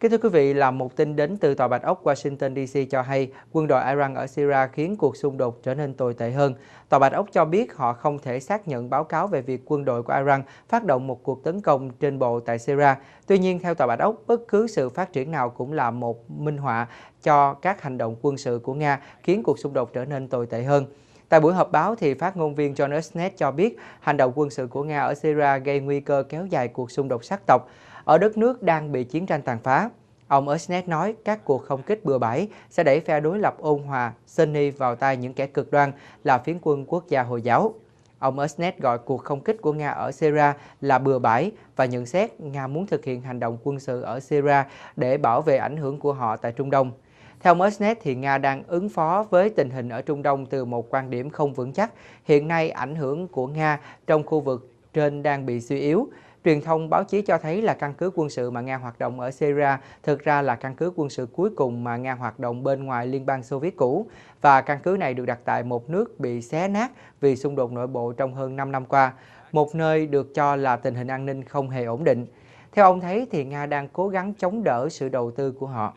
Kính thưa quý vị, là một tin đến từ Tòa Bạch Ốc Washington DC cho hay quân đội Iran ở Syria khiến cuộc xung đột trở nên tồi tệ hơn. Tòa Bạch Ốc cho biết họ không thể xác nhận báo cáo về việc quân đội của Iran phát động một cuộc tấn công trên bộ tại Syria. Tuy nhiên, theo Tòa Bạch Ốc, bất cứ sự phát triển nào cũng là một minh họa cho các hành động quân sự của Nga khiến cuộc xung đột trở nên tồi tệ hơn. Tại buổi họp báo, thì phát ngôn viên John Osnet cho biết hành động quân sự của Nga ở Syria gây nguy cơ kéo dài cuộc xung đột sắc tộc ở đất nước đang bị chiến tranh tàn phá. Ông Osnet nói các cuộc không kích bừa bãi sẽ đẩy phe đối lập ôn hòa Sunni vào tay những kẻ cực đoan là phiến quân quốc gia Hồi giáo. Ông Osnet gọi cuộc không kích của Nga ở Syria là bừa bãi và nhận xét Nga muốn thực hiện hành động quân sự ở Syria để bảo vệ ảnh hưởng của họ tại Trung Đông. Theo ông Mosnet thì Nga đang ứng phó với tình hình ở Trung Đông từ một quan điểm không vững chắc. Hiện nay ảnh hưởng của Nga trong khu vực trên đang bị suy yếu truyền thông báo chí cho thấy là căn cứ quân sự mà Nga hoạt động ở Syria thực ra là căn cứ quân sự cuối cùng mà Nga hoạt động bên ngoài Liên bang Xô Viết cũ và căn cứ này được đặt tại một nước bị xé nát vì xung đột nội bộ trong hơn 5 năm qua, một nơi được cho là tình hình an ninh không hề ổn định. Theo ông thấy thì Nga đang cố gắng chống đỡ sự đầu tư của họ.